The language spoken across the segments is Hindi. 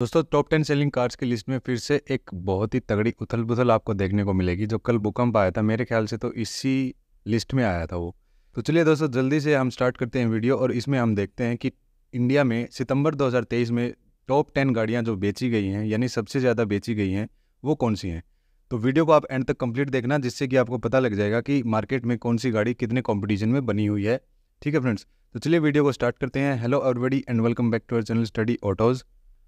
दोस्तों टॉप टेन सेलिंग कार्ड्स की लिस्ट में फिर से एक बहुत ही तगड़ी उथल पुथल आपको देखने को मिलेगी जो कल भूकंप आया था मेरे ख्याल से तो इसी लिस्ट में आया था वो तो चलिए दोस्तों जल्दी से हम स्टार्ट करते हैं वीडियो और इसमें हम देखते हैं कि इंडिया में सितंबर 2023 में टॉप टेन गाड़ियाँ जो बेची गई हैं यानी सबसे ज़्यादा बेची गई हैं वो कौन सी हैं तो वीडियो को आप एंड तक कम्प्लीट देखना जिससे कि आपको पता लग जाएगा कि मार्केट में कौन सी गाड़ी कितने कॉम्पिटिशन में बनी हुई है ठीक है फ्रेंड्स तो चलिए वीडियो को स्टार्ट करते हैं hello everybody and welcome back to our channel study autos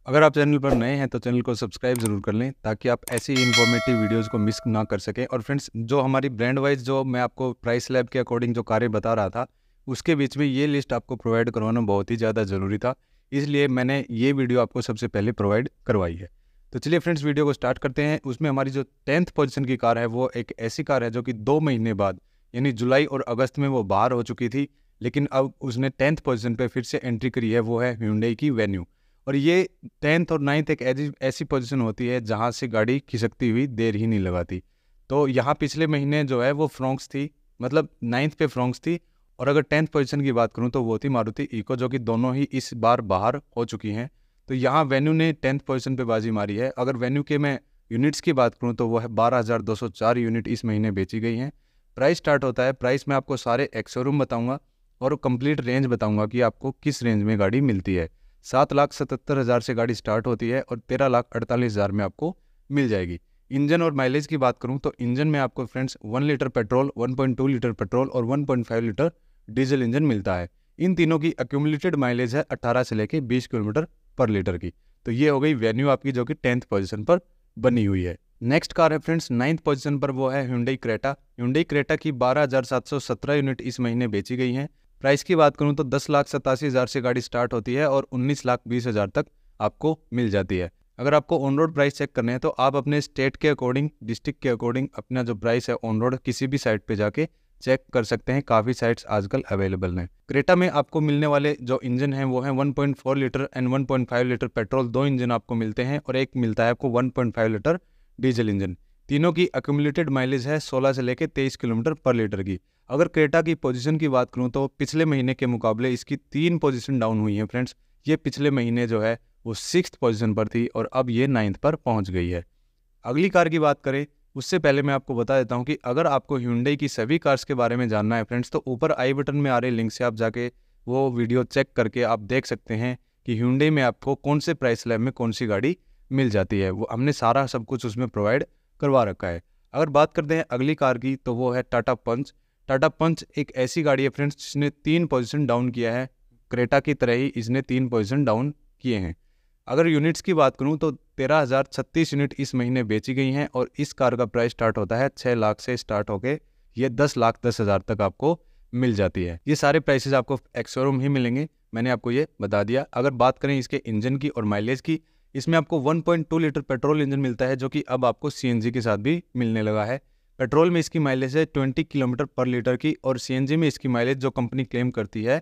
अगर आप चैनल पर नए हैं तो चैनल को सब्सक्राइब जरूर कर लें ताकि आप ऐसी इन्फॉर्मेटिव वीडियोस को मिस ना कर सकें और फ्रेंड्स जो हमारी ब्रांड वाइज जो मैं आपको प्राइस लैब के अकॉर्डिंग जो कार्य बता रहा था उसके बीच में ये लिस्ट आपको प्रोवाइड करवाना बहुत ही ज़्यादा ज़रूरी था इसलिए मैंने ये वीडियो आपको सबसे पहले प्रोवाइड करवाई है तो चलिए फ्रेंड्स वीडियो को स्टार्ट करते हैं उसमें हमारी जो टेंथ पोजिशन की कार है वो एक ऐसी कार है जो कि दो महीने बाद यानी जुलाई और अगस्त में वो बाहर हो चुकी थी लेकिन अब उसने टेंथ पोजिशन पर फिर से एंट्री करी है वो है ह्यूडई की वेन्यू और ये टेंथ और नाइन्थ एक ऐसी पोजिशन होती है जहाँ से गाड़ी खिसकती हुई देर ही नहीं लगाती तो यहाँ पिछले महीने जो है वो फ्रोंक्स थी मतलब नाइन्थ पे फ्रोंक्स थी और अगर टेंथ पोजीशन की बात करूँ तो वो थी मारुति इको जो कि दोनों ही इस बार बाहर हो चुकी हैं तो यहाँ वेन्यू ने टेंथ पोजीशन पे बाजी मारी है अगर वेन्यू के मैं यूनिट्स की बात करूँ तो वो है चार यूनिट इस महीने बेची गई हैं प्राइस स्टार्ट होता है प्राइस मैं आपको सारे एक्सोरूम बताऊँगा और कंप्लीट रेंज बताऊँगा कि आपको किस रेंज में गाड़ी मिलती है सात लाख सतहत्तर हज़ार से गाड़ी स्टार्ट होती है और तेरह लाख अड़तालीस हज़ार में आपको मिल जाएगी इंजन और माइलेज की बात करूँ तो इंजन में आपको friends one litre petrol one point two litre petrol और one point five litre diesel engine मिलता है इन तीनों की अक्यूमलेटेड माइलेज है अट्ठारह से लेकर बीस किलोमीटर पर लीटर की तो ये हो गई वेन्यू आपकी जो कि टेंथ पोजिशन पर बनी हुई है नेक्स्ट कार है फ्रेंड्स नाइन्थ पोजीशन पर वो है हुंडई क्रेटा हुंडई क्रेटा की 12,717 यूनिट इस महीने बेची गई हैं प्राइस की बात करूँ तो दस लाख सतासी हज़ार से गाड़ी स्टार्ट होती है और उन्नीस लाख बीस हज़ार तक आपको मिल जाती है अगर आपको ऑन रोड प्राइस चेक करने हैं तो आप अपने स्टेट के अकॉर्डिंग डिस्ट्रिक्ट के अकॉर्डिंग अपना जो प्राइस है ऑन रोड किसी भी साइट पर जाके चेक कर सकते हैं काफ़ी साइट्स आजकल अवेलेबल हैं क्रेटा में आपको मिलने वाले जो इंजन हैं वो हैं 1.4 लीटर एंड 1.5 लीटर पेट्रोल दो इंजन आपको मिलते हैं और एक मिलता है आपको 1.5 लीटर डीजल इंजन तीनों की अक्यूमुलेटेड माइलेज है 16 से लेकर 23 किलोमीटर पर लीटर की अगर क्रेटा की पोजीशन की बात करूँ तो पिछले महीने के मुकाबले इसकी तीन पोजीशन डाउन हुई है फ्रेंड्स ये पिछले महीने जो है वो सिक्स पोजिशन पर थी और अब ये नाइन्थ पर पहुँच गई है अगली कार की बात करें उससे पहले मैं आपको बता देता हूँ कि अगर आपको ह्यूंडई की सभी कार्स के बारे में जानना है फ्रेंड्स तो ऊपर आई बटन में आ रहे लिंक से आप जाके वो वीडियो चेक करके आप देख सकते हैं कि ह्यूंडई में आपको कौन से प्राइस स्लैब में कौन सी गाड़ी मिल जाती है वो हमने सारा सब कुछ उसमें प्रोवाइड करवा रखा है अगर बात करते हैं अगली कार की तो वो है टाटा पंच टाटा पंच एक ऐसी गाड़ी है फ्रेंड्स जिसने तीन पोजिशन डाउन किया है क्रेटा की तरह ही इसने तीन पोजिशन डाउन किए हैं अगर यूनिट्स की बात करूँ तो तेरह हज़ार छत्तीस यूनिट इस महीने बेची गई हैं और इस कार का प्राइस स्टार्ट होता है छः लाख से स्टार्ट होकर ये दस लाख दस हज़ार तक आपको मिल जाती है ये सारे प्राइसेस आपको एक्सोरूम ही मिलेंगे मैंने आपको ये बता दिया अगर बात करें इसके इंजन की और माइलेज की इसमें आपको 1.2 लीटर पेट्रोल इंजन मिलता है जो कि अब आपको सी के साथ भी मिलने लगा है पेट्रोल में इसकी माइलेज है 20 किलोमीटर पर लीटर की और सी में इसकी माइलेज जो कंपनी क्लेम करती है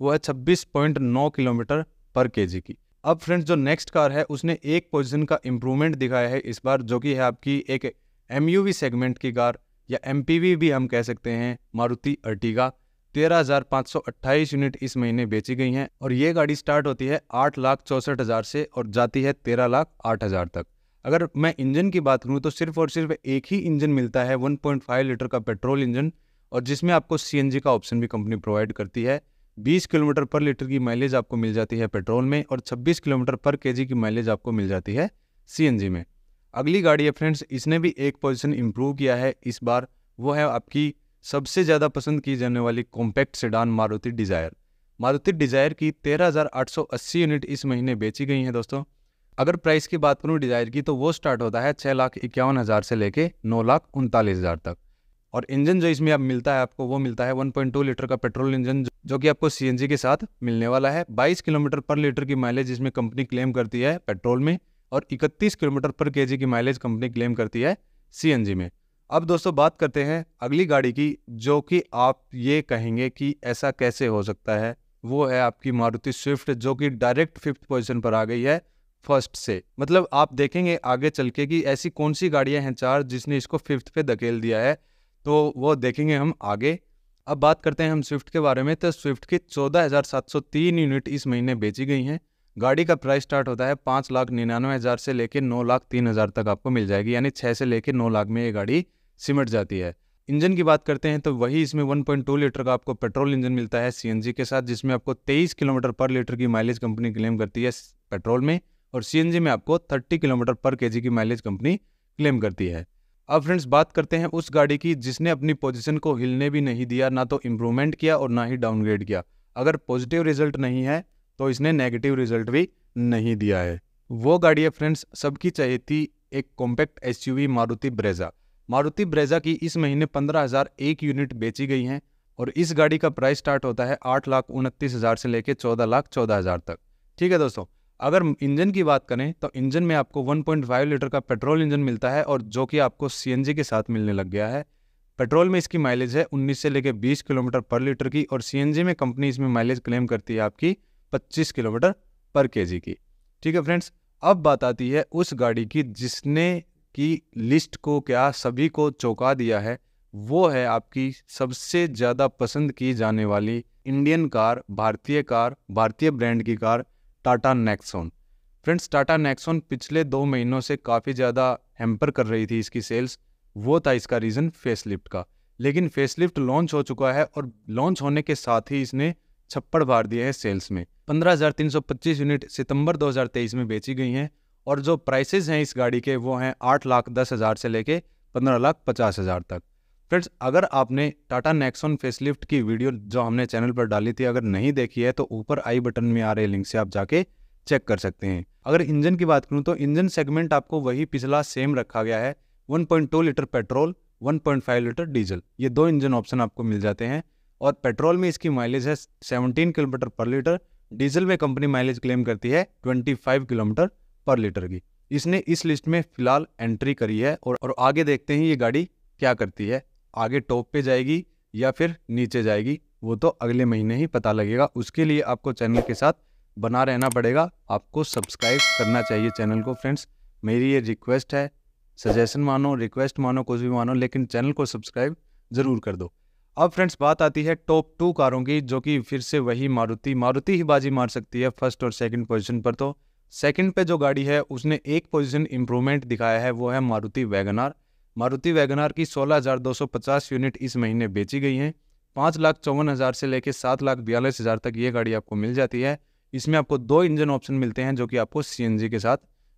वो है छब्बीस किलोमीटर पर के की अब फ्रेंड्स जो नेक्स्ट कार है उसने एक पोजीशन का इम्प्रूवमेंट दिखाया है इस बार जो कि है आपकी एक एम सेगमेंट की कार या एम भी हम कह सकते हैं मारुति अर्टिगा तेरह हजार पाँच सौ अट्ठाईस यूनिट इस महीने बेची गई हैं और ये गाड़ी स्टार्ट होती है आठ लाख चौंसठ हज़ार से और जाती है तेरह लाख आठ हज़ार तक अगर मैं इंजन की बात करूँ तो सिर्फ और सिर्फ एक ही इंजन मिलता है 1.5 लीटर का पेट्रोल इंजन और जिसमें आपको सी का ऑप्शन भी कंपनी प्रोवाइड करती है 20 किलोमीटर पर लीटर की माइलेज आपको मिल जाती है पेट्रोल में और छब्बीस किलोमीटर पर के की माइलेज आपको मिल जाती है सी में अगली गाड़ी है फ्रेंड्स इसने भी एक पोजिशन इम्प्रूव किया है इस बार वो है आपकी सबसे ज़्यादा पसंद की जाने वाली compact sedan Maruti Dzire Maruti Dzire की 13,880 यूनिट इस महीने बेची गई है दोस्तों अगर प्राइस की बात करूँ डिज़ायर की तो वो स्टार्ट होता है छः लाख इक्यावन हज़ार से लेके नौ लाख उनतालीस हज़ार तक और इंजन जो इसमें अब मिलता है आपको वो मिलता है 1.2 लीटर का पेट्रोल इंजन जो कि आपको सी के साथ मिलने वाला है 22 किलोमीटर पर लीटर की माइलेज इसमें कंपनी क्लेम करती है पेट्रोल में और 31 किलोमीटर पर केजी की माइलेज कंपनी क्लेम करती है सी में अब दोस्तों बात करते हैं अगली गाड़ी की जो कि आप ये कहेंगे कि ऐसा कैसे हो सकता है वो है आपकी मारुति स्विफ्ट जो कि डायरेक्ट फिफ्थ पोजीशन पर आ गई है फर्स्ट से मतलब आप देखेंगे आगे चल के कि ऐसी कौन सी गाड़ियां हैं चार जिसने इसको फिफ्थ पे धकेल दिया है तो वो देखेंगे हम आगे अब बात करते हैं हम स्विफ्ट के बारे में तो स्विफ्ट की तीन यूनिट इस महीने बेची गई हैं गाड़ी का प्राइस स्टार्ट होता है पाँच लाख निन्यानवे हज़ार से लेकर नौ लाख तीन हज़ार तक आपको मिल जाएगी यानी छः से लेकर नौ लाख में ये गाड़ी सिमट जाती है इंजन की बात करते हैं तो वही इसमें 1.2 लीटर का आपको पेट्रोल इंजन मिलता है सीएनजी के साथ जिसमें आपको 23 किलोमीटर पर लीटर की माइलेज कंपनी क्लेम करती है पेट्रोल में और सीएनजी में आपको 30 किलोमीटर पर केजी की माइलेज कंपनी क्लेम करती है अब फ्रेंड्स बात करते हैं उस गाड़ी की जिसने अपनी पोजीशन को हिलने भी नहीं दिया ना तो इम्प्रूवमेंट किया और ना ही डाउनग्रेड किया अगर पॉजिटिव रिजल्ट नहीं है तो इसने नेगेटिव रिजल्ट भी नहीं दिया है वो गाड़ी है फ्रेंड्स सबकी चाहिए थी एक compact SUV Maruti Brezza Maruti Brezza की इस महीने 15,001 यूनिट बेची गई हैं और इस गाड़ी का प्राइस स्टार्ट होता है आठ लाख उनतीस हज़ार से लेकर चौदह लाख चौदह हज़ार तक ठीक है दोस्तों अगर इंजन की बात करें तो इंजन में आपको 1.5 लीटर का पेट्रोल इंजन मिलता है और जो कि आपको सी के साथ मिलने लग गया है पेट्रोल में इसकी माइलेज है उन्नीस से लेकर बीस किलोमीटर पर लीटर की और सी में कंपनी इसमें माइलेज क्लेम करती है आपकी पच्चीस किलोमीटर पर के की ठीक है फ्रेंड्स अब बात आती है उस गाड़ी की जिसने की लिस्ट को क्या सभी को चौंका दिया है वो है आपकी सबसे ज़्यादा पसंद की जाने वाली इंडियन कार भारतीय कार भारतीय ब्रांड की car Tata Nexon friends Tata Nexon पिछले दो महीनों से काफ़ी ज़्यादा हेम्पर कर रही थी इसकी सेल्स वो था इसका रीज़न फेसलिफ्ट का लेकिन फेसलिफ्ट लॉन्च हो चुका है और लॉन्च होने के साथ ही इसने छप्पड़ भार दिए हैं सेल्स में 15,325 यूनिट सितंबर 2023 में बेची गई हैं और जो प्राइसेज हैं इस गाड़ी के वो हैं आठ लाख दस हज़ार से लेके पंद्रह लाख पचास हज़ार तक फ्रेंड्स अगर आपने टाटा नेक्सोन फेसलिफ्ट की वीडियो जो हमने चैनल पर डाली थी अगर नहीं देखी है तो ऊपर आई बटन में आ रहे लिंक से आप जाके चेक कर सकते हैं अगर इंजन की बात करूँ तो इंजन सेगमेंट आपको वही पिछला सेम रखा गया है 1.2 लीटर पेट्रोल 1.5 लीटर डीजल ये दो इंजन ऑप्शन आपको मिल जाते हैं और पेट्रोल में इसकी माइलेज है 17 किलोमीटर पर लीटर डीजल में कंपनी माइलेज क्लेम करती है 25 किलोमीटर पर लीटर की इसने इस लिस्ट में फिलहाल एंट्री करी है और, और आगे देखते हैं ये गाड़ी क्या करती है आगे टॉप पे जाएगी या फिर नीचे जाएगी वो तो अगले महीने ही पता लगेगा उसके लिए आपको चैनल के साथ बना रहना पड़ेगा आपको सब्सक्राइब करना चाहिए चैनल को फ्रेंड्स मेरी ये रिक्वेस्ट है सजेशन मानो रिक्वेस्ट मानो कुछ भी मानो लेकिन चैनल को सब्सक्राइब ज़रूर कर दो अब फ्रेंड्स बात आती है टॉप टू कारों की जो कि फिर से वही मारुति मारुति ही बाजी मार सकती है फर्स्ट और सेकंड पोजीशन पर तो सेकंड पे जो गाड़ी है उसने एक पोजीशन इम्प्रूवमेंट दिखाया है वो है मारुति वैगनार मारुति वैगनार की 16,250 यूनिट इस महीने बेची गई हैं पाँच लाख चौवन हज़ार से लेकर सात लाख बयालीस हज़ार तक ये गाड़ी आपको मिल जाती है इसमें आपको दो इंजन ऑप्शन मिलते हैं जो कि आपको सी के साथ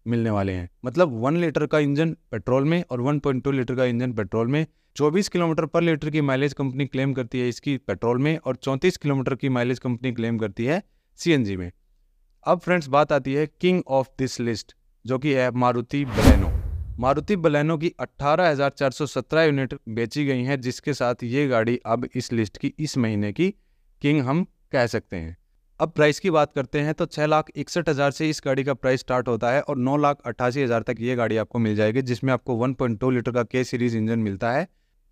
मिलने वाले हैं मतलब वन लीटर का इंजन पेट्रोल में और वन लीटर का इंजन पेट्रोल में चौबीस किलोमीटर पर लीटर की माइलेज कंपनी क्लेम करती है इसकी पेट्रोल में और चौंतीस किलोमीटर की माइलेज कंपनी क्लेम करती है सी में अब फ्रेंड्स बात आती है किंग ऑफ दिस लिस्ट जो कि है मारुति बलेनो मारुति बलेनो की 18,417 यूनिट बेची गई हैं जिसके साथ ये गाड़ी अब इस लिस्ट की इस महीने की किंग हम कह सकते हैं अब प्राइस की बात करते हैं तो छः लाख इकसठ हज़ार से इस गाड़ी का प्राइस स्टार्ट होता है और नौ लाख अट्ठासी हज़ार तक ये गाड़ी आपको मिल जाएगी जिसमें आपको 1.2 लीटर का के सीरीज़ इंजन मिलता है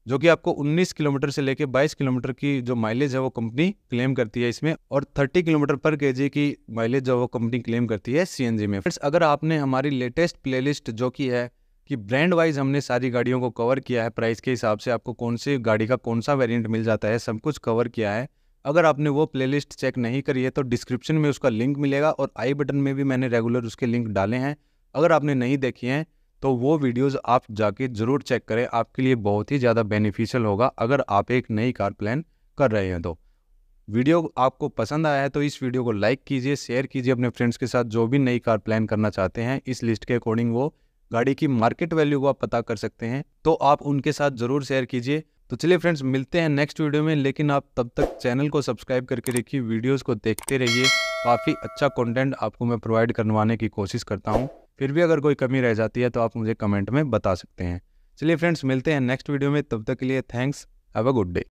जो कि आपको 19 किलोमीटर से लेकर 22 किलोमीटर की जो माइलेज है वो कंपनी क्लेम करती है इसमें और 30 किलोमीटर पर के की माइलेज जो वो कंपनी क्लेम करती है सी में फ्रेंड्स अगर आपने हमारी लेटेस्ट प्लेलिस्ट जो की है कि ब्रांड वाइज हमने सारी गाड़ियों को कवर किया है प्राइस के हिसाब से आपको कौन सी गाड़ी का कौन सा वेरियंट मिल जाता है सब कुछ कवर किया है अगर आपने वो प्लेलिस्ट चेक नहीं करी है तो डिस्क्रिप्शन में उसका लिंक मिलेगा और आई बटन में भी मैंने रेगुलर उसके लिंक डाले हैं अगर आपने नहीं देखी हैं तो वो वीडियोस आप जाके ज़रूर चेक करें आपके लिए बहुत ही ज़्यादा बेनिफिशियल होगा अगर आप एक नई कार प्लान कर रहे हैं तो वीडियो आपको पसंद आया है तो इस वीडियो को लाइक कीजिए शेयर कीजिए अपने फ्रेंड्स के साथ जो भी नई कार प्लान करना चाहते हैं इस लिस्ट के अकॉर्डिंग वो गाड़ी की मार्केट वैल्यू को आप पता कर सकते हैं तो आप उनके साथ ज़रूर शेयर कीजिए तो चलिए फ्रेंड्स मिलते हैं नेक्स्ट वीडियो में लेकिन आप तब तक चैनल को सब्सक्राइब करके रखिए वीडियोस को देखते रहिए काफ़ी अच्छा कंटेंट आपको मैं प्रोवाइड करवाने की कोशिश करता हूँ फिर भी अगर कोई कमी रह जाती है तो आप मुझे कमेंट में बता सकते हैं चलिए फ्रेंड्स मिलते हैं नेक्स्ट वीडियो में तब तक के लिए thanks have a good day